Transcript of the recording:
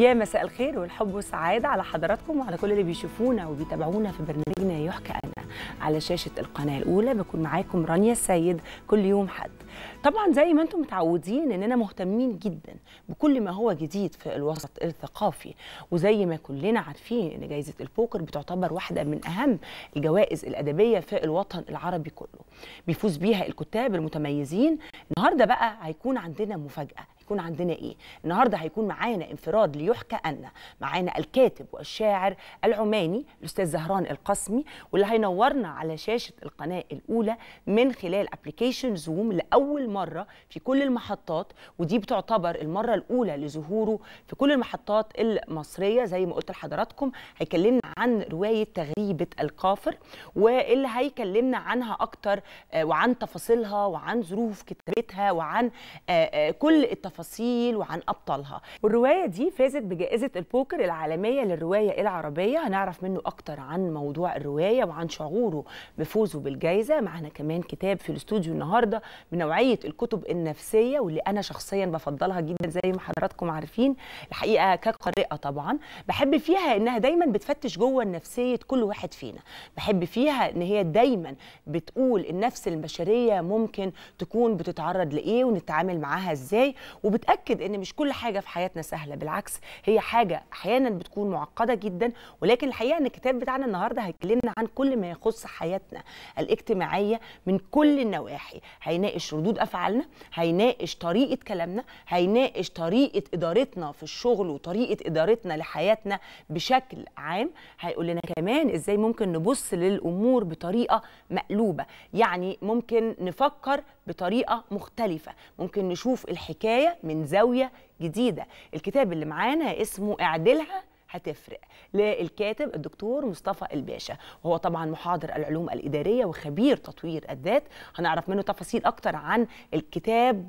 يا مساء الخير والحب والسعادة على حضراتكم وعلى كل اللي بيشوفونا وبيتابعونا في برنامجنا يحكى أنا على شاشة القناة الأولى بكون معاكم رانيا السيد كل يوم حد طبعا زي ما انتم متعودين اننا مهتمين جدا بكل ما هو جديد في الوسط الثقافي وزي ما كلنا عارفين ان جائزه البوكر بتعتبر واحده من اهم الجوائز الادبيه في الوطن العربي كله بيفوز بيها الكتاب المتميزين النهارده بقى هيكون عندنا مفاجاه هيكون عندنا ايه النهارده هيكون معانا انفراد ليحكى أن معانا الكاتب والشاعر العماني الاستاذ زهران القسمي واللي هينورنا على شاشه القناه الاولى من خلال ابلكيشن زوم لاول مره في كل المحطات ودي بتعتبر المره الاولى لظهوره في كل المحطات المصريه زي ما قلت لحضراتكم هيكلمنا عن روايه تغريبه القافر واللي هيكلمنا عنها اكتر آه، وعن تفاصيلها وعن ظروف كتابتها وعن آه، آه، كل التفاصيل التفاصيل وعن أبطالها والرواية دي فازت بجائزة البوكر العالمية للرواية العربية هنعرف منه أكتر عن موضوع الرواية وعن شعوره بفوزه بالجائزة معنا كمان كتاب في الاستوديو النهاردة من نوعية الكتب النفسية واللي أنا شخصيا بفضلها جدا زي ما حضراتكم عارفين الحقيقة كقارئة طبعا بحب فيها إنها دايما بتفتش جوه نفسية كل واحد فينا بحب فيها إن هي دايما بتقول النفس البشرية ممكن تكون بتتعرض لإيه ونتعامل معاها إزاي و وبتاكد ان مش كل حاجه في حياتنا سهله بالعكس هي حاجه احيانا بتكون معقده جدا ولكن الحقيقه ان الكتاب بتاعنا النهارده هيكلمنا عن كل ما يخص حياتنا الاجتماعيه من كل النواحي هيناقش ردود افعالنا هيناقش طريقه كلامنا هيناقش طريقه ادارتنا في الشغل وطريقه ادارتنا لحياتنا بشكل عام هيقول لنا كمان ازاي ممكن نبص للامور بطريقه مقلوبه يعني ممكن نفكر بطريقه مختلفه ممكن نشوف الحكايه من زاويه جديده الكتاب اللي معانا اسمه اعدلها هتفرق للكاتب الدكتور مصطفى الباشا وهو طبعا محاضر العلوم الإدارية وخبير تطوير الذات هنعرف منه تفاصيل أكتر عن الكتاب